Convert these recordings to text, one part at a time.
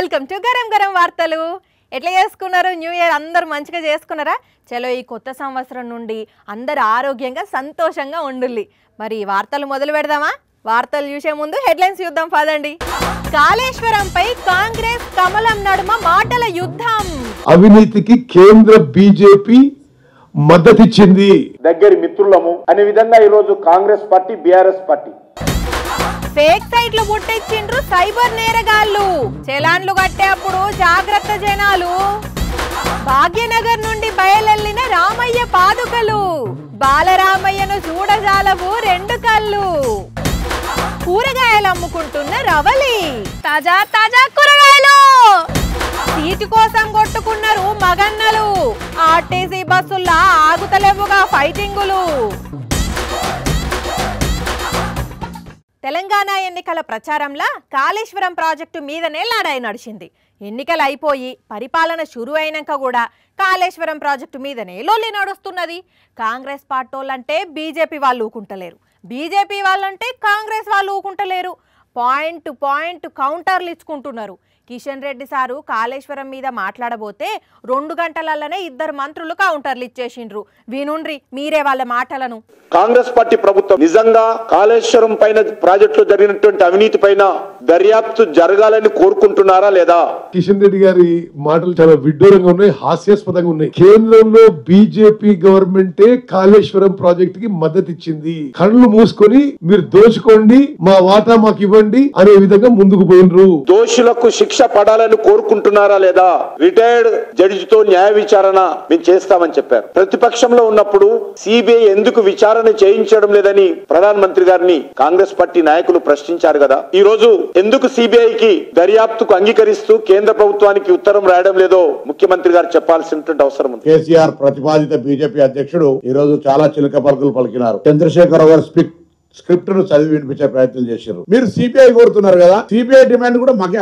welcome to garam garam వార్తలు ఎట్లా చేసుకున్నారు న్యూ ఇయర్ అందరూ మంచిగా చేసుకున్నారా చలో ఈ కొత్త సంవత్సరం నుండి అందరు ఆరోగ్యంగా సంతోషంగా ఉండుల్లి మరి వార్తలు మొదలు పెడదామా వార్తలు చూసే ముందు హెడ్లైన్స్ చూద్దాం పదండి కాళేశ్వరంపై కాంగ్రెస్ కమలం నడుమ మాటల యుద్ధం అవినీతికి కేంద్ర బీజేపీ మద్దతిచ్చింది దగ్గరి మిత్రులము అనే విధంగా ఈరోజు Congress party BRS party fake సైట్లు పుట్టించిండ్రు సైబర్ నేరగాళ్ళు చలాన్లు కట్టేప్పుడు జాగ్రత్త జనాలు భాగ్యనగర్ నుండి బయలెల్లిన రామయ్య పాదుకలు బాలరామయ్యను చూడజాలవు రెండు కళ్ళు కూరగాయలు అమ్ముకుంటున్న రవలి తాజా తాజా కూరగాయలు సీటు కోసం కొట్టుకున్నారు మగన్నలు ఆర్టీసీ బస్సుల్లో ఆగుతలేవుగా ఫైటింగులు తెలంగాణ ఎన్నికల ప్రచారంలా కాళేశ్వరం ప్రాజెక్టు మీదనే లాడాయి నడిచింది ఎన్నికలు అయిపోయి పరిపాలన షురు అయినాక కూడా కాళేశ్వరం ప్రాజెక్టు మీదనే లొల్లి నడుస్తున్నది కాంగ్రెస్ పార్టోళ్ళంటే బీజేపీ వాళ్ళు ఊకుంటలేరు బీజేపీ వాళ్ళంటే కాంగ్రెస్ వాళ్ళు ఊకుంటలేరు పాయింట్ పాయింట్ కౌంటర్లు ఇచ్చుకుంటున్నారు కిషన్ రెడ్డి సారు కాళేశ్వరం మీద మాట్లాడబోతే రెండు గంటలలోనే ఇద్దరు మంత్రులు కౌంటర్లు ఇచ్చేసిండ్రు వినుండ్రి మీరే వాళ్ళ మాటలను కాంగ్రెస్ పార్టీ ప్రభుత్వం నిజంగా కాళేశ్వరం పైన ప్రాజెక్టులో జరిగినటువంటి అవినీతి పైన దర్యాప్తు జరగాలని కోరుకుంటున్నారా లేదా కిషన్ రెడ్డి గారి మాటలు చాలా విడ్డూరంగా ఉన్నాయి హాస్యాస్పదంగా ఉన్నాయి కేంద్రంలో బీజేపీ గవర్నమెంటే కాళేశ్వరం ప్రాజెక్ట్ కి మద్దతు ఇచ్చింది కళ్ళు మూసుకొని మీరు దోచుకోండి మా వాటా మాకు ఇవ్వండి అనే విధంగా ముందుకు పోయినరు దోషులకు శిక్ష శిక్ష పడాలని కోరుకుంటున్నారా లేదా రిటైర్డ్ తో న్యాయ విచారణ మేము చేస్తామని చెప్పారు ప్రతిపక్షంలో ఉన్నప్పుడు సిబిఐ ఎందుకు విచారణ చేయించడం లేదని ప్రధానమంత్రి గారిని కాంగ్రెస్ పార్టీ నాయకులు ప్రశ్నించారు కదా ఈ రోజు ఎందుకు సిబిఐ కి దర్యాప్తుకు అంగీకరిస్తూ కేంద్ర ప్రభుత్వానికి ఉత్తరం రాయడం లేదో ముఖ్యమంత్రి గారు చెప్పాల్సినటువంటి అవసరం ఉంది కేసీఆర్ ప్రతిపాదిత బీజేపీ అధ్యక్షుడు ఈ రోజు చాలా చిలక పలుకులు పలికినారు చంద్రశేఖర్ గారు స్క్రిప్ట్ ను చదివి వినిపించే ప్రయత్నం చేశారు మీరు సిబిఐ కోరుతున్నారు కదా సిబిఐ డిమాండ్ కూడా మాకు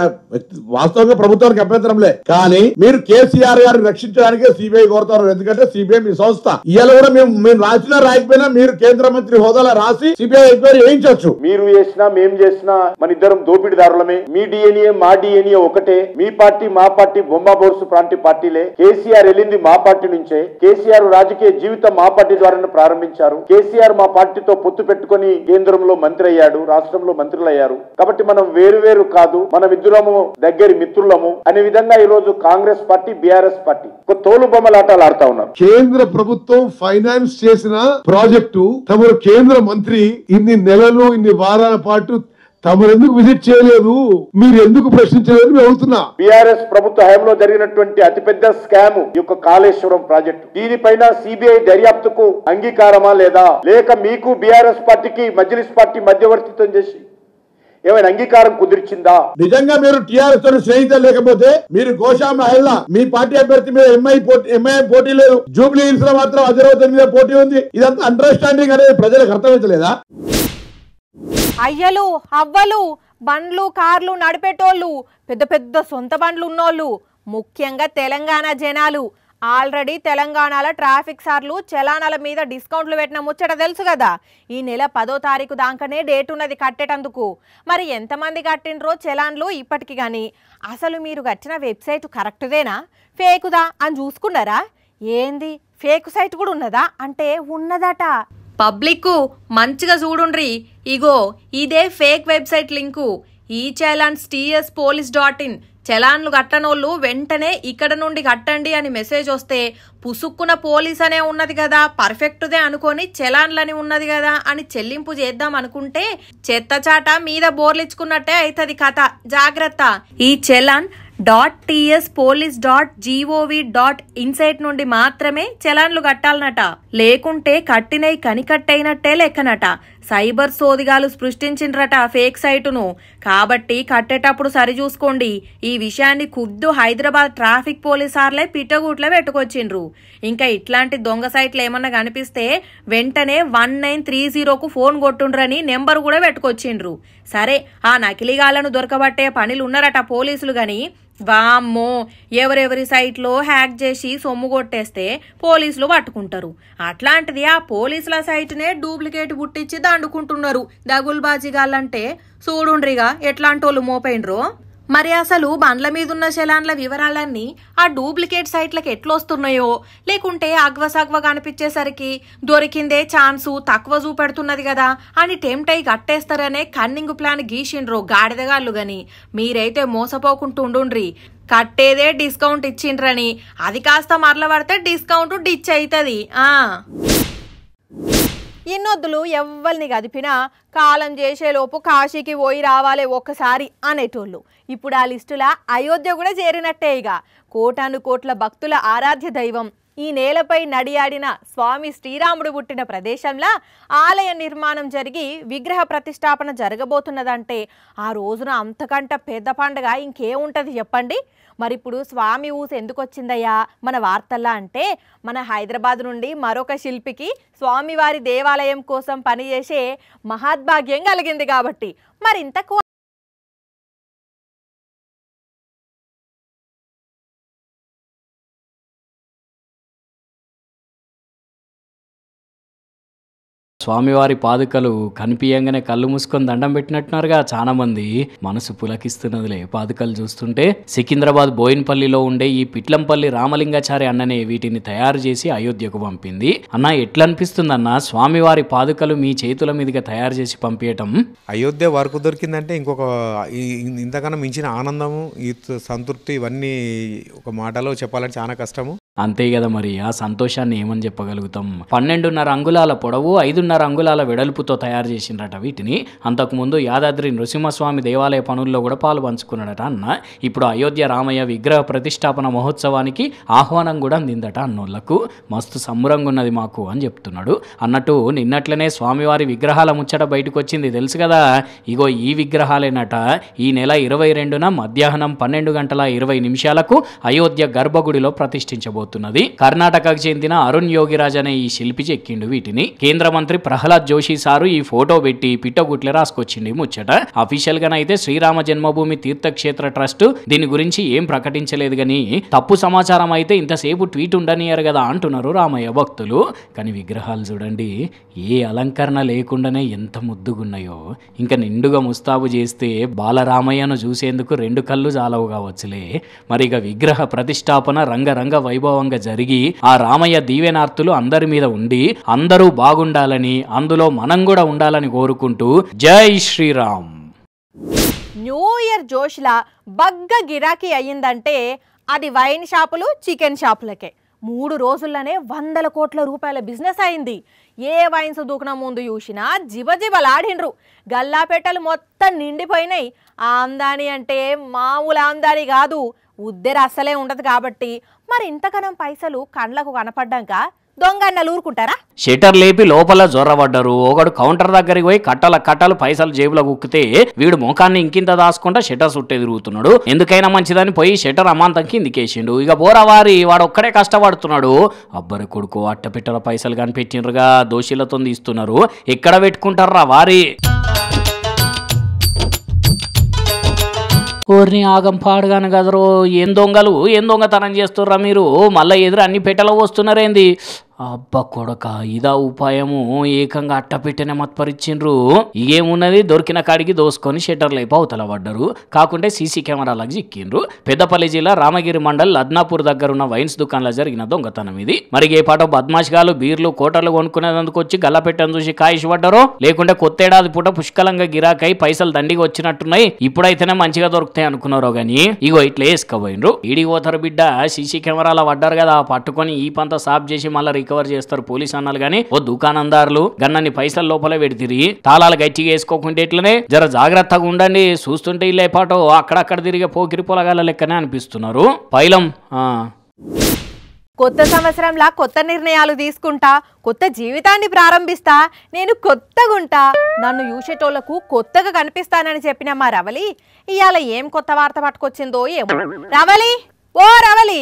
వాస్తవంగా ప్రభుత్వానికి అభ్యంతరంలే కానీ మీరు కేసీఆర్ గారిని రక్షించడానికి సిబిఐ కోరుతారు ఎందుకంటే సిబిఐ మీ సంస్థ ఇవాళ కూడా మేము మేము రాసినా రాయకపోయినా మీరు కేంద్ర మంత్రి హోదాలో రాసి సిబిఐ ఎంక్వైరీ చేయించవచ్చు మీరు చేసినా మేము చేసినా మన ఇద్దరం దోపిడిదారులమే మీ డిఎన్ఏ మా డిఎన్ఏ ఒకటే మీ పార్టీ మా పార్టీ బొమ్మ బోర్సు ప్రాంతి పార్టీలే కేసీఆర్ వెళ్ళింది మా పార్టీ నుంచే కేసీఆర్ రాజకీయ జీవితం మా పార్టీ ద్వారానే ప్రారంభించారు కేసీఆర్ మా పార్టీతో పొత్తు పెట్టుకుని కేంద్రంలో మంత్రి అయ్యాడు రాష్ట్రంలో మంత్రులు అయ్యారు కాబట్టి మనం వేరు కాదు మనం ఇద్దరము దగ్గర మిత్రులము అనే విధంగా ఈ రోజు కాంగ్రెస్ పార్టీ బీఆర్ఎస్ పార్టీ ఒక తోలు బొమ్మలాటాలు ఆడుతా ఉన్నారు కేంద్ర ప్రభుత్వం ఫైనాన్స్ చేసిన ప్రాజెక్టు తమరు కేంద్ర మంత్రి ఇన్ని నెలలు ఇన్ని వారాల పాటు తమరు ఎందుకు విజిట్ చేయలేదు మీరు ఎందుకు ప్రశ్నించలేదు మేము అడుగుతున్నా బీఆర్ఎస్ ప్రభుత్వ హయాంలో జరిగినటువంటి అతిపెద్ద స్కామ్ ఈ యొక్క కాళేశ్వరం ప్రాజెక్టు దీనిపైన సిబిఐ దర్యాప్తుకు అంగీకారమా లేదా లేక మీకు బీఆర్ఎస్ పార్టీకి మజ్లిస్ పార్టీ మధ్యవర్తిత్వం చేసి ఏమైనా అంగీకారం కుదిర్చిందా నిజంగా మీరు టిఆర్ఎస్ తో స్నేహితులు లేకపోతే మీరు గోషా మహిళ మీ పార్టీ అభ్యర్థి మీద ఎంఐ ఎంఐ పోటీ లేదు జూబ్లీ హిల్స్ లో మాత్రం అధిరోధం మీద పోటీ ఉంది ఇదంతా అండర్స్టాండింగ్ అనేది ప్రజలకు అర్థమవుతలేదా అయ్యలు అవ్వలు బండ్లు కార్లు నడిపేటోళ్ళు పెద్ద పెద్ద సొంత బండ్లు ఉన్నోళ్ళు ముఖ్యంగా తెలంగాణ జనాలు ఆల్రెడీ తెలంగాణలో ట్రాఫిక్ సార్లు చలానాల మీద డిస్కౌంట్లు పెట్టిన ముచ్చట తెలుసు కదా ఈ నెల పదో తారీఖు దాకానే డేట్ ఉన్నది కట్టేటందుకు మరి ఎంతమంది కట్టినరో చలాన్లు ఇప్పటికి కానీ అసలు మీరు కట్టిన వెబ్సైట్ కరెక్ట్దేనా ఫేకుదా అని చూసుకున్నారా ఏంది ఫేక్ సైట్ కూడా ఉన్నదా అంటే ఉన్నదట పబ్లిక్ మంచిగా చూడుండ్రి ఇగో ఇదే ఫేక్ వెబ్సైట్ లింకు ఈ challans TS police dot in చలాన్లు కట్టనోళ్ళు వెంటనే ఇక్కడ నుండి కట్టండి అని మెసేజ్ వస్తే పుసుక్కున పోలీస్ అనే ఉన్నది కదా పర్ఫెక్ట్దే అనుకొని చలాన్లని ఉన్నది కదా అని చెల్లింపు చేద్దాం అనుకుంటే చెత్తచాట మీద బోర్లిచ్చుకున్నట్టే అవుతుంది కథ జాగ్రత్త ఈ challan dot TS police dot G O V dot in site నుండి మాత్రమే చలాన్లు కట్టాలనట లేకుంటే కట్టినై కనికట్టయినట్టే లెక్కనట సైబర్ సోదిగాలు సృష్టించిండ్రట ఫేక్ సైటును కాబట్టి కట్టేటప్పుడు సరిచూసుకోండి ఈ విషయాన్ని ఖుద్దు హైదరాబాద్ ట్రాఫిక్ పోలీసార్లే పిట్టగూట్లో పెట్టుకొచ్చిండ్రు ఇంకా ఇట్లాంటి దొంగ సైట్లు ఏమన్నా కనిపిస్తే వెంటనే వన్ నైన్ త్రీ జీరోకు ఫోన్ కొట్టుండ్రని నెంబర్ కూడా పెట్టుకొచ్చిండ్రు సరే ఆ నకిలీగాలను దొరకబట్టే ఉన్నారట పోలీసులు గాని వామ్మో ఎవరెవరి సైట్లో హ్యాక్ చేసి సొమ్ము కొట్టేస్తే పోలీసులు పట్టుకుంటారు అట్లాంటిది ఆ పోలీసుల సైట్నే డూప్లికేట్ పుట్టించి దండుకుంటున్నారు దగుల్బాజీగాళ్ళంటే చూడుండ్రిగా ఎట్లాంటోళ్ళు మోపైండ్రో మరి అసలు బండ్ల మీదున్న శలాన్ల వివరాలన్నీ ఆ డూప్లికేట్ సైట్లకు ఎట్లొస్తున్నాయో లేకుంటే అగ్వసగ్వ కనిపించేసరికి దొరికిందే ఛాన్సు తక్కువ చూపెడుతున్నది కదా అని టెంప్ట్ అయి కట్టేస్తారనే కన్నింగ్ ప్లాన్ గీసిండ్రు గాడిదగాళ్ళు గని మీరైతే మోసపోకుంటుండుండ్రి కట్టేదే డిస్కౌంట్ ఇచ్చిండ్రని అది కాస్త మరల పడితే డిస్కౌంట్ డిచ్ అవుతుంది ఇన్నొద్దులు ఎవరిని గదిపినా కాలం చేసేలోపు కాశీకి పోయి రావాలి ఒక్కసారి అనేటోళ్ళు ఇప్పుడు ఆ లిస్టుల అయోధ్య కూడా చేరినట్టే ఇక కోటాను కోట్ల భక్తుల ఆరాధ్య దైవం ఈ నేలపై నడియాడిన స్వామి శ్రీరాముడు పుట్టిన ప్రదేశంలో ఆలయ నిర్మాణం జరిగి విగ్రహ ప్రతిష్టాపన జరగబోతున్నదంటే ఆ రోజున అంతకంట పెద్ద పండగ ఇంకేముంటుంది చెప్పండి మరి ఇప్పుడు స్వామి ఊసు ఎందుకు వచ్చిందయ్యా మన వార్తల్లా అంటే మన హైదరాబాద్ నుండి మరొక శిల్పికి స్వామివారి దేవాలయం కోసం పనిచేసే మహాద్భాగ్యం కలిగింది కాబట్టి మరింత కో స్వామివారి పాదుకలు కనిపించగానే కళ్ళు మూసుకొని దండం పెట్టినట్టున్నారుగా చాలా మంది మనసు పులకిస్తున్నదిలే పాదుకలు చూస్తుంటే సికింద్రాబాద్ బోయిన్పల్లిలో ఉండే ఈ పిట్లంపల్లి రామలింగాచారి అన్ననే వీటిని తయారు చేసి అయోధ్యకు పంపింది అన్న ఎట్లా అన్న స్వామివారి పాదుకలు మీ చేతుల మీదుగా తయారు చేసి పంపించటం అయోధ్య వరకు దొరికిందంటే ఇంకొక ఇంతకన్నా మించిన ఆనందము ఈ సంతృప్తి ఇవన్నీ ఒక మాటలో చెప్పాలంటే చాలా కష్టము అంతే కదా మరి ఆ సంతోషాన్ని ఏమని చెప్పగలుగుతాం పన్నెండున్నర అంగుళాల పొడవు ఐదున్నర అంగుళాల వెడల్పుతో తయారు చేసిండట వీటిని అంతకుముందు యాదాద్రి నృసింహస్వామి దేవాలయ పనుల్లో కూడా పాలు పంచుకున్నాడట అన్న ఇప్పుడు అయోధ్య రామయ్య విగ్రహ ప్రతిష్టాపన మహోత్సవానికి ఆహ్వానం కూడా అందిందట అన్నోళ్లకు మస్తు సంబరంగా ఉన్నది మాకు అని చెప్తున్నాడు అన్నట్టు నిన్నట్లనే స్వామివారి విగ్రహాల ముచ్చట బయటకు వచ్చింది తెలుసు కదా ఇగో ఈ విగ్రహాలేనట ఈ నెల ఇరవై రెండున మధ్యాహ్నం పన్నెండు గంటల ఇరవై నిమిషాలకు అయోధ్య గర్భగుడిలో ప్రతిష్ఠించబోతుంది అవుతున్నది కర్ణాటకకు చెందిన అరుణ్ యోగిరాజ్ అనే ఈ శిల్పి చెక్కిండు వీటిని కేంద్ర మంత్రి ప్రహ్లాద్ జోషి సారు ఈ ఫోటో పెట్టి పిట్టగుట్ల రాసుకొచ్చింది ముచ్చట అఫీషియల్ గానైతే శ్రీరామ జన్మభూమి తీర్థక్షేత్ర ట్రస్ట్ దీని గురించి ఏం ప్రకటించలేదు కానీ తప్పు సమాచారం అయితే ఇంతసేపు ట్వీట్ ఉండనియరు కదా అంటున్నారు రామయ్య భక్తులు కానీ విగ్రహాలు చూడండి ఏ అలంకరణ లేకుండానే ఎంత ముద్దుగున్నాయో ఇంకా నిండుగా ముస్తాబు చేస్తే బాలరామయ్యను చూసేందుకు రెండు కళ్ళు జాలవు కావచ్చులే మరి ఇక విగ్రహ ప్రతిష్టాపన రంగరంగ వైభవంగా జరిగి ఆ రామయ్య దీవెనార్థులు అందరి మీద ఉండి అందరూ బాగుండాలని అందులో మనం కూడా ఉండాలని కోరుకుంటూ జై శ్రీరామ్ న్యూ ఇయర్ జోష్లా బగ్గ గిరాకీ అయ్యిందంటే అది వైన్ షాపులు చికెన్ షాపులకే మూడు రోజుల్లోనే వందల కోట్ల రూపాయల బిజినెస్ అయింది ఏ వైన్స్ దూకన ముందు చూసినా జిబజిబలాడిండ్రు గల్లాపేటలు మొత్తం నిండిపోయినాయి ఆ ఆమ్దాని అంటే మామూలు ఆమ్దాని కాదు ఉద్దెర అసలే ఉండదు కాబట్టి మరి ఇంతకనం పైసలు కండ్లకు కనపడ్డాక దొంగన్నలు ఊరుకుంటారా షెటర్ లేపి లోపల జొర్రబడ్డారు ఒకడు కౌంటర్ దగ్గరికి పోయి కట్టల కట్టలు పైసలు జేబులో గుక్కితే వీడు ముఖాన్ని ఇంకింత దాసుకుంటా షెటర్ చుట్టే తిరుగుతున్నాడు ఎందుకైనా మంచిదని పోయి షెటర్ అమాంతం కిందికేసిండు ఇక బోరవారి వాడు ఒక్కడే కష్టపడుతున్నాడు అబ్బరి కొడుకు అట్టపెట్టల పైసలు కనిపెట్టినరుగా దోషులతో తీస్తున్నారు ఎక్కడ పెట్టుకుంటారా వారి ఓర్ని ఆగం పాడగాను కదరో ఏం దొంగలు ఏం దొంగతనం చేస్తుర్రా మీరు మళ్ళీ ఎదురు అన్ని పెట్టలో వస్తున్నారేంది అబ్బ కొడక ఇదా ఉపాయము ఏకంగా అట్టపెట్టనే మత్పరిచిండ్రు ఏమున్నది దొరికిన కాడికి దోసుకొని షెటర్లు అయిపో అవతల పడ్డరు కాకుంటే సీసీ కెమెరాలకు చిక్కిండ్రు పెద్దపల్లి జిల్లా రామగిరి మండల్ లద్నాపూర్ దగ్గర ఉన్న వైన్స్ దుకాణంలో జరిగిన దొంగతనం ఇది మరి ఏ పాట బద్మాష్గాలు బీర్లు కోటలు కొనుక్కునేందుకు వచ్చి పెట్టని చూసి కాయిష్ పడ్డరు లేకుంటే కొత్త ఏడాది పూట పుష్కలంగా గిరాకై పైసలు దండిగా వచ్చినట్టున్నాయి ఇప్పుడైతేనే మంచిగా దొరుకుతాయి అనుకున్నారో గాని ఇగో ఇట్లా వేసుకోబోయినరు ఈడికి బిడ్డ సీసీ కెమెరాల పడ్డారు కదా పట్టుకొని ఈ పంత సాఫ్ చేసి మళ్ళీ రికవర్ చేస్తారు పోలీస్ అన్నారు కానీ ఓ దుకాణందారులు గన్నన్ని పైసల లోపల పెడి తిరిగి తాళాలు గట్టిగా వేసుకోకుండా ఇట్లనే జర జాగ్రత్తగా ఉండండి చూస్తుంటే ఇల్లు పాటో అక్కడక్కడ తిరిగి పోకిరి పొలగాల లెక్కనే అనిపిస్తున్నారు పైలం కొత్త సంవత్సరంలా కొత్త నిర్ణయాలు తీసుకుంటా కొత్త జీవితాన్ని ప్రారంభిస్తా నేను ఉంటా నన్ను చూసేటోళ్లకు కొత్తగా కనిపిస్తానని చెప్పిన మా రవలి ఇవాళ ఏం కొత్త వార్త పట్టుకొచ్చిందో ఏమో రవలి ఓ రవలి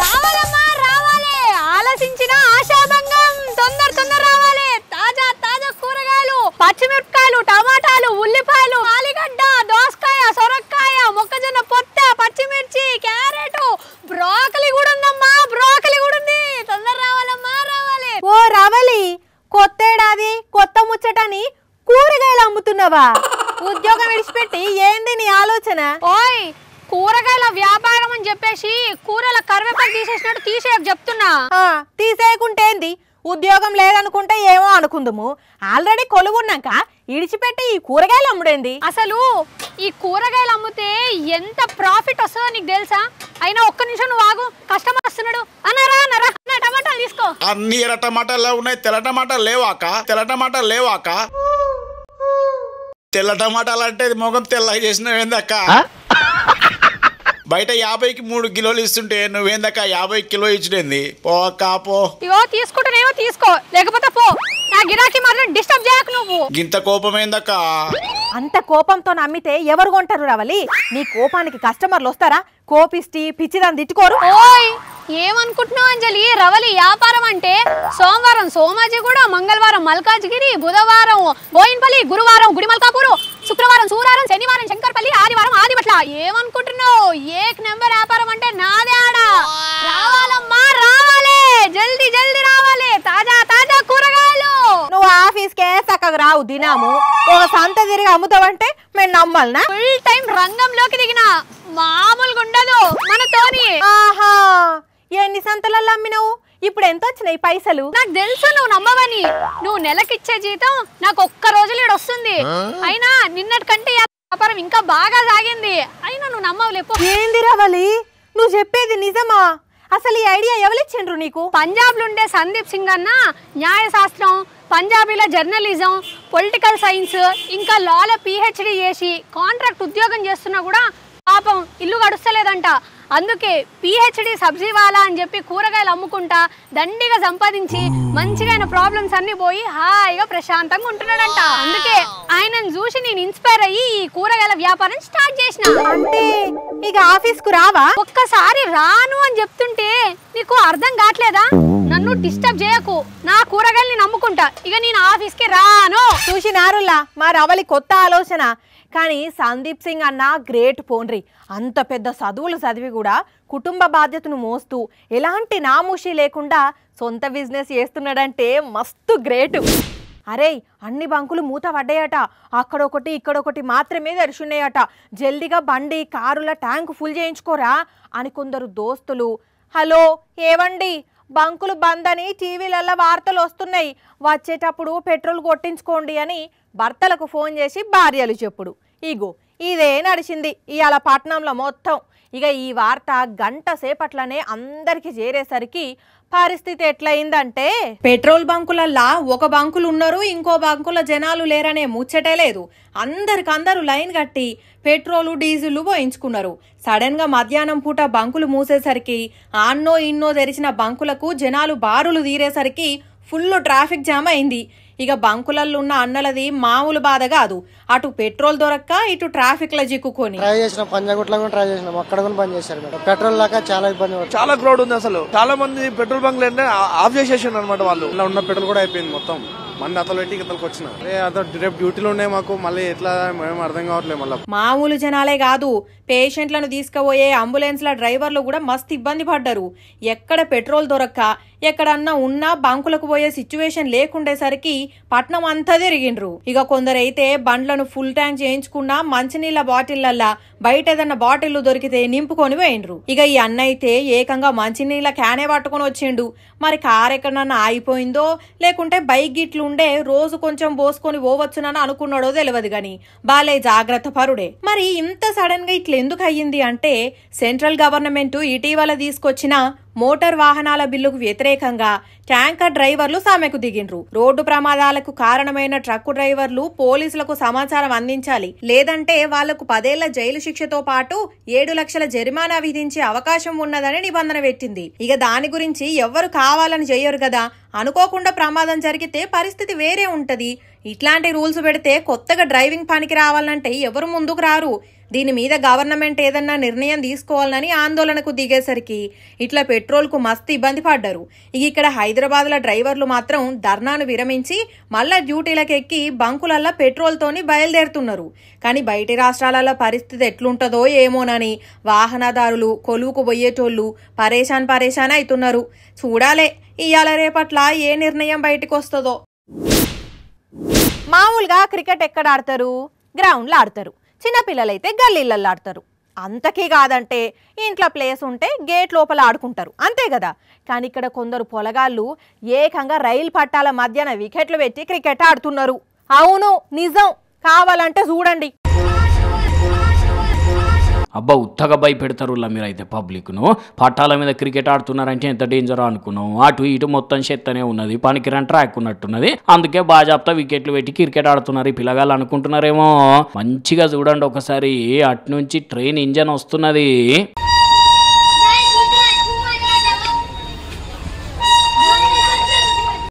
రావాలమ్మా రావాలి ఆలోచించిన ఆశాభంగం తొందర తొందర రావాలి తాజా తాజా కూరగాయలు పచ్చిమిరపకాయలు టమాటాలు ఉల్లిపాయలు ఆలిగడ్డ దోసకాయ సొరక్కాయ మొక్కజొన్న పొత్త పచ్చిమిర్చి క్యారెట్ బ్రోకలి కూడా ఉందమ్మా బ్రోకలి కూడా ఉంది తొందర రావాలమ్మా రావాలి ఓ రవలి కొత్త ఏడాది కొత్త ముచ్చటని కూరగాయలు అమ్ముతున్నావా ఉద్యోగం విడిచిపెట్టి ఏంది నీ ఆలోచన ఓయ్ కూరగాయల వ్యాపారం అని చెప్పేసి కూరల కరివేపాకు తీసేసినట్టు తీసే చెప్తున్నా తీసేయకుంటే ఏంది ఉద్యోగం లేదనుకుంటే ఏమో అనుకుందుము ఆల్రెడీ కొలువున్నాక ఇడిచిపెట్టి ఈ కూరగాయలు అమ్ముడేంది అసలు ఈ కూరగాయలు అమ్మితే ఎంత ప్రాఫిట్ వస్తుందో నీకు తెలుసా అయినా ఒక్క నిమిషం నువ్వు ఆగు కస్టమర్ వస్తున్నాడు అనరా అనరా టమాటాలు తీసుకో అన్ని ఎర్ర టమాటాలు ఉన్నాయి తెల్ల టమాటాలు లేవాక తెల్ల టమాటాలు లేవాక తెల్ల టమాటాలు అంటే మొగం తెల్లగా చేసినవేందక్క బయట యాభైకి మూడు కిలోలు ఇస్తుంటే నువ్వేందక్క యాభై కిలో ఇచ్చింది పో అక్క పో తీసుకో లేకపోతే పో నా గిరాకీ మాత్రం డిస్టర్బ్ చేయకు నువ్వు ఇంత కోపమేందక్క అంత కోపంతో నమ్మితే ఎవరు కొంటారు రావాలి నీ కోపానికి కస్టమర్లు వస్తారా కోపిస్టి పిచ్చిదాన్ని తిట్టుకోరు ఓయ్ ఏమనుకుంటున్నావు అంజలి రవలి వ్యాపారం అంటే సోమవారం సోమాజిగూడ మంగళవారం మల్కాజ్గిరి బుధవారం బోయిన్పల్లి గురువారం గుడిమల్కాపూరు శుక్రవారం సూరారం శనివారం శంకర్పల్లి ఆదివారం ఆదిపట్ల ఏమనుకుంటున్నావు ఏక్ నెంబర్ వ్యాపారం అంటే నాదే ఆడా రావాలమ్మా రా దాకా రావు దినాము ఒక సంత తిరిగి అమ్ముతావంటే మేము నమ్మాలనా ఫుల్ టైం రంగంలోకి దిగిన మామూలుగా ఉండదు ఆహా ఎన్ని సంతలలో అమ్మినావు ఇప్పుడు ఎంత వచ్చినాయి పైసలు నాకు తెలుసు నువ్వు నమ్మవని నువ్వు నెలకిచ్చే జీతం నాకు ఒక్క రోజు లేడు వస్తుంది అయినా నిన్నటి కంటే వ్యాపారం ఇంకా బాగా సాగింది అయినా నువ్వు నమ్మవులేపో ఏంది రవలి నువ్వు చెప్పేది నిజమా అసలు ఈ ఐడియా ఎవరిచ్చిండ్రు నీకు పంజాబ్లో ఉండే సందీప్ సింగ్ అన్న న్యాయశాస్త్రం పంజాబీలో జర్నలిజం పొలిటికల్ సైన్స్ ఇంకా లాలో పిహెచ్డి చేసి కాంట్రాక్ట్ ఉద్యోగం చేస్తున్నా కూడా పాపం ఇల్లు గడుస్తలేదంట అందుకే పిహెచ్డి సబ్జీవాలా అని చెప్పి కూరగాయలు అమ్ముకుంటా దండిగా సంపాదించి మంచిగా ప్రాబ్లమ్స్ అన్ని పోయి హాయిగా ప్రశాంతంగా ఉంటున్నాడంట అందుకే ఆయనను చూసి నేను ఇన్స్పైర్ అయ్యి ఈ కూరగాయల వ్యాపారం స్టార్ట్ చేసిన అంటే ఇక ఆఫీస్ కు రావా ఒక్కసారి రాను అని చెప్తుంటే నీకు అర్థం కావట్లేదా నన్ను డిస్టర్బ్ చేయకు నా కూరగాయలు నేను అమ్ముకుంటా ఇక నేను ఆఫీస్ కి రాను చూసి నారుల్లా మా రవలి కొత్త ఆలోచన కానీ సందీప్ సింగ్ అన్న గ్రేట్ పోన్రి అంత పెద్ద చదువులు చదివి కూడా కుటుంబ బాధ్యతను మోస్తూ ఎలాంటి నామూషి లేకుండా సొంత బిజినెస్ చేస్తున్నాడంటే మస్తు గ్రేటు అరే అన్ని బంకులు మూత పడ్డాయట అక్కడొకటి ఇక్కడొకటి మాత్రమే తెరుచున్నాయట జల్దిగా బండి కారుల ట్యాంక్ ఫుల్ చేయించుకోరా అని కొందరు దోస్తులు హలో ఏవండి బంకులు బంద్ అని టీవీలలో వార్తలు వస్తున్నాయి వచ్చేటప్పుడు పెట్రోల్ కొట్టించుకోండి అని భర్తలకు ఫోన్ చేసి భార్యలు చెప్పుడు ఇగో ఇదే నడిచింది ఇవాళ పట్నంలో మొత్తం ఇక ఈ వార్త గంట సేపట్లనే అందరికీ చేరేసరికి పరిస్థితి ఎట్లయిందంటే పెట్రోల్ బంకులల్లా ఒక బంకులు ఉన్నారు ఇంకో బంకుల జనాలు లేరనే ముచ్చటే లేదు అందరికందరూ లైన్ కట్టి పెట్రోలు డీజిల్ పోయించుకున్నారు సడన్ గా మధ్యాహ్నం పూట బంకులు మూసేసరికి ఆన్నో ఇన్నో తెరిచిన బంకులకు జనాలు బారులు తీరేసరికి ఫుల్ ట్రాఫిక్ జామ్ అయింది ఇక బంకులలో ఉన్న అన్నలది మామూలు బాధ కాదు అటు పెట్రోల్ దొరక్క ఇటు ట్రాఫిక్ లో చిక్కుకొని ట్రై చేసిన పంజాగుట్ల కూడా ట్రై చేసిన అక్కడ కూడా పని చేశారు మేడం పెట్రోల్ దాకా చాలా ఇబ్బంది చాలా క్రౌడ్ ఉంది అసలు చాలా మంది పెట్రోల్ బంక్ లేదంటే ఆఫ్ చేసేసి అనమాట వాళ్ళు ఇలా ఉన్న పెట్రోల్ కూడా అయిపోయింది మొత్తం మళ్ళీ అతలు వచ్చిన అతను డ్యూటీలు ఉన్నాయి మాకు మళ్ళీ ఎట్లా మేము అర్థం మామూలు జనాలే కాదు పేషెంట్లను తీసుకుపోయే అంబులెన్స్ల డ్రైవర్లు కూడా మస్తు ఇబ్బంది పడ్డారు ఎక్కడ పెట్రోల్ దొరక్క ఎక్కడన్నా ఉన్నా బంకులకు పోయే సిచ్యువేషన్ లేకుండేసరికి పట్నం అంతా తిరిగిండ్రు ఇక కొందరైతే బండ్లను ఫుల్ ట్యాంక్ చేయించుకున్నా మంచినీళ్ళ బాటిళ్లల్లా బయట ఏదన్నా బాటిల్ దొరికితే నింపుకొని పోయిండ్రు ఇక ఈ అన్న అయితే ఏకంగా మంచినీళ్ళ క్యానే పట్టుకొని వచ్చిండు మరి కార్ ఎక్కడన్నా ఆగిపోయిందో లేకుంటే బైక్ గిట్లు ఉండే రోజు కొంచెం పోసుకొని పోవచ్చునని అనుకున్నాడో తెలియదు గాని బాలే జాగ్రత్త పరుడే మరి ఇంత సడన్ గా ఇట్లా ఎందుకు అయ్యింది అంటే సెంట్రల్ గవర్నమెంట్ ఇటీవల తీసుకొచ్చిన మోటార్ వాహనాల బిల్లుకు వ్యతిరేకంగా ట్యాంకర్ డ్రైవర్లు సమ్మెకు దిగిండ్రు రోడ్డు ప్రమాదాలకు కారణమైన ట్రక్కు డ్రైవర్లు పోలీసులకు సమాచారం అందించాలి లేదంటే వాళ్లకు పదేళ్ల జైలు శిక్షతో పాటు ఏడు లక్షల జరిమానా విధించే అవకాశం ఉన్నదని నిబంధన పెట్టింది ఇక దాని గురించి ఎవ్వరు కావాలని చేయరు కదా అనుకోకుండా ప్రమాదం జరిగితే పరిస్థితి వేరే ఉంటది ఇట్లాంటి రూల్స్ పెడితే కొత్తగా డ్రైవింగ్ పనికి రావాలంటే ఎవరు ముందుకు రారు దీని మీద గవర్నమెంట్ ఏదన్నా నిర్ణయం తీసుకోవాలని ఆందోళనకు దిగేసరికి ఇట్లా పెట్రోల్కు మస్తు ఇబ్బంది పడ్డారు ఇక ఇక్కడ హైదరాబాద్ల డ్రైవర్లు మాత్రం ధర్నాను విరమించి మళ్ళా డ్యూటీలకు ఎక్కి బంకులల్లా పెట్రోల్తోని బయలుదేరుతున్నారు కానీ బయటి రాష్ట్రాలలో పరిస్థితి ఎట్లుంటుందో ఏమోనని వాహనదారులు కొలువుకు పోయేటోళ్లు పరేషాన్ పరేషాన్ అవుతున్నారు చూడాలే ఇవాళ రేపట్ల ఏ నిర్ణయం బయటకు వస్తుందో మామూలుగా క్రికెట్ ఎక్కడ ఆడతారు గ్రౌండ్లో ఆడతారు చిన్నపిల్లలైతే ఆడతారు అంతకీ కాదంటే ఇంట్లో ప్లేస్ ఉంటే గేట్ లోపల ఆడుకుంటారు అంతే కదా కానీ ఇక్కడ కొందరు పొలగాళ్ళు ఏకంగా రైలు పట్టాల మధ్యన వికెట్లు పెట్టి క్రికెట్ ఆడుతున్నారు అవును నిజం కావాలంటే చూడండి అబ్బా ఉత్తగా భయపెడతారు మీరు అయితే పబ్లిక్ను పట్టాల మీద క్రికెట్ ఆడుతున్నారంటే ఎంత డేంజర్ అనుకున్నాం అటు ఇటు మొత్తం చెత్తనే ఉన్నది పనికిరాని ట్రాక్ ఉన్నట్టున్నది అందుకే బాజాప్తా వికెట్లు పెట్టి క్రికెట్ ఆడుతున్నారు ఈ పిల్లగాళ్ళు అనుకుంటున్నారేమో మంచిగా చూడండి ఒకసారి అటు నుంచి ట్రైన్ ఇంజన్ వస్తున్నది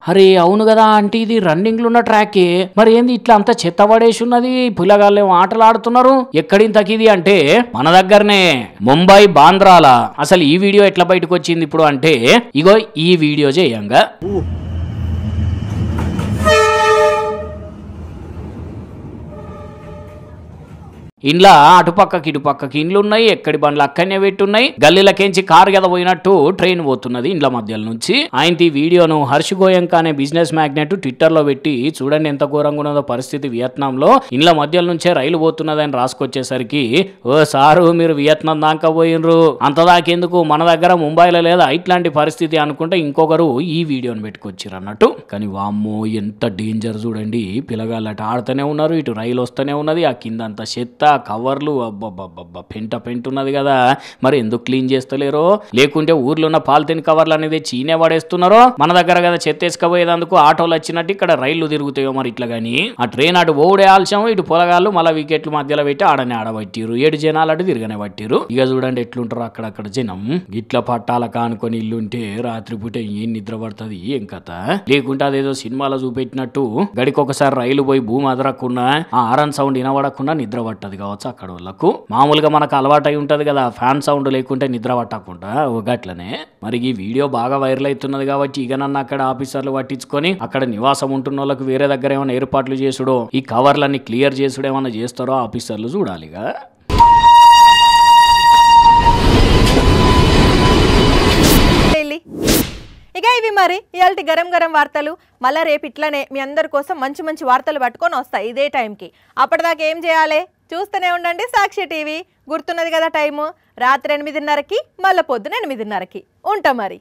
అరే అవును కదా అంటే ఇది రన్నింగ్ లో ఉన్న ట్రాకే మరి ఏంది ఇట్లా అంత చెత్త పడేసి ఉన్నది పిల్లగాళ్ళు ఆటలు ఆడుతున్నారు ఎక్కడింతకి ఇది అంటే మన దగ్గరనే ముంబై బాంద్రాల అసలు ఈ వీడియో ఎట్లా బయటకు వచ్చింది ఇప్పుడు అంటే ఇగో ఈ వీడియో చేయంగా ఇండ్ల అటుపక్కకి ఇటుపక్కకి ఇండ్లున్నాయి ఎక్కడి బండ్లు అక్కడనే పెట్టున్నాయి గల్లీలకేంచి కారు గద పోయినట్టు ట్రైన్ పోతున్నది ఇండ్ల మధ్యలో నుంచి ఆయన ఈ వీడియోను హర్ష్ గోయంక అనే బిజినెస్ మ్యాగ్నెట్ ట్విట్టర్ లో పెట్టి చూడండి ఎంత ఘోరంగా ఉన్నదో పరిస్థితి వియత్నాంలో ఇండ్ల మధ్యలో నుంచే రైలు పోతున్నదని రాసుకొచ్చేసరికి ఓ సారు మీరు వియత్నాం దాకా పోయినరు అంతదాకెందుకు మన దగ్గర ముంబైలో లేదా ఇట్లాంటి పరిస్థితి అనుకుంటే ఇంకొకరు ఈ వీడియోను పెట్టుకొచ్చారు అన్నట్టు కానీ వామ్మో ఎంత డేంజర్ చూడండి అటు ఆడుతూనే ఉన్నారు ఇటు రైలు వస్తూనే ఉన్నది ఆ కింద అంత చెత్త కూడా కవర్లు అబ్బబ్బబ్బబ్బ పెంట ఉన్నది కదా మరి ఎందుకు క్లీన్ చేస్తలేరో లేకుంటే ఊర్లో ఉన్న పాలిథిన్ కవర్లు అనేది చీనే పడేస్తున్నారో మన దగ్గర కదా చెత్త ఆటోలు వచ్చినట్టు ఇక్కడ రైళ్లు తిరుగుతాయో మరి ఇట్లా కానీ ఆ ట్రైన్ అటు ఓడే ఆల్చాము ఇటు పొలగాళ్ళు మళ్ళీ వికెట్లు మధ్యలో పెట్టి ఆడనే ఆడబట్టిరు ఏడు జనాలు అటు తిరగనే పట్టిరు ఇక చూడండి ఎట్లుంటారు అక్కడక్కడ జనం ఇట్లా పట్టాల కానుకొని ఇల్లుంటే రాత్రిపూట ఏం నిద్ర పడుతుంది ఏం కథ లేకుంటే అదేదో సినిమాలో చూపెట్టినట్టు గడికొకసారి రైలు పోయి భూమి అదరకుండా ఆ ఆరన్ సౌండ్ వినబడకుండా నిద్ర పట్టదు కావచ్చు అక్కడ వాళ్ళకు మామూలుగా మనకు అలవాటై ఉంటుంది కదా ఫ్యాన్ సౌండ్ లేకుంటే నిద్ర పట్టకుండా ఒకట్లనే మరి ఈ వీడియో బాగా వైరల్ అవుతున్నది కాబట్టి ఇక నన్ను అక్కడ ఆఫీసర్లు పట్టించుకొని అక్కడ నివాసం ఉంటున్న వాళ్ళకి వేరే దగ్గర ఏమైనా ఏర్పాట్లు చేసుడో ఈ కవర్లన్నీ క్లియర్ చేసుడు ఏమైనా చేస్తారో ఆఫీసర్లు చూడాలిగా ఇక ఇవి మరి ఇవాళ గరం గరం వార్తలు మళ్ళీ రేపు ఇట్లనే మీ అందరి కోసం మంచి మంచి వార్తలు పట్టుకొని వస్తాయి ఇదే టైంకి అప్పటిదాకా ఏం చేయాలి చూస్తూనే ఉండండి సాక్షి టీవీ గుర్తున్నది కదా టైము రాత్రి ఎనిమిదిన్నరకి మళ్ళీ పొద్దున ఎనిమిదిన్నరకి ఉంటాం మరి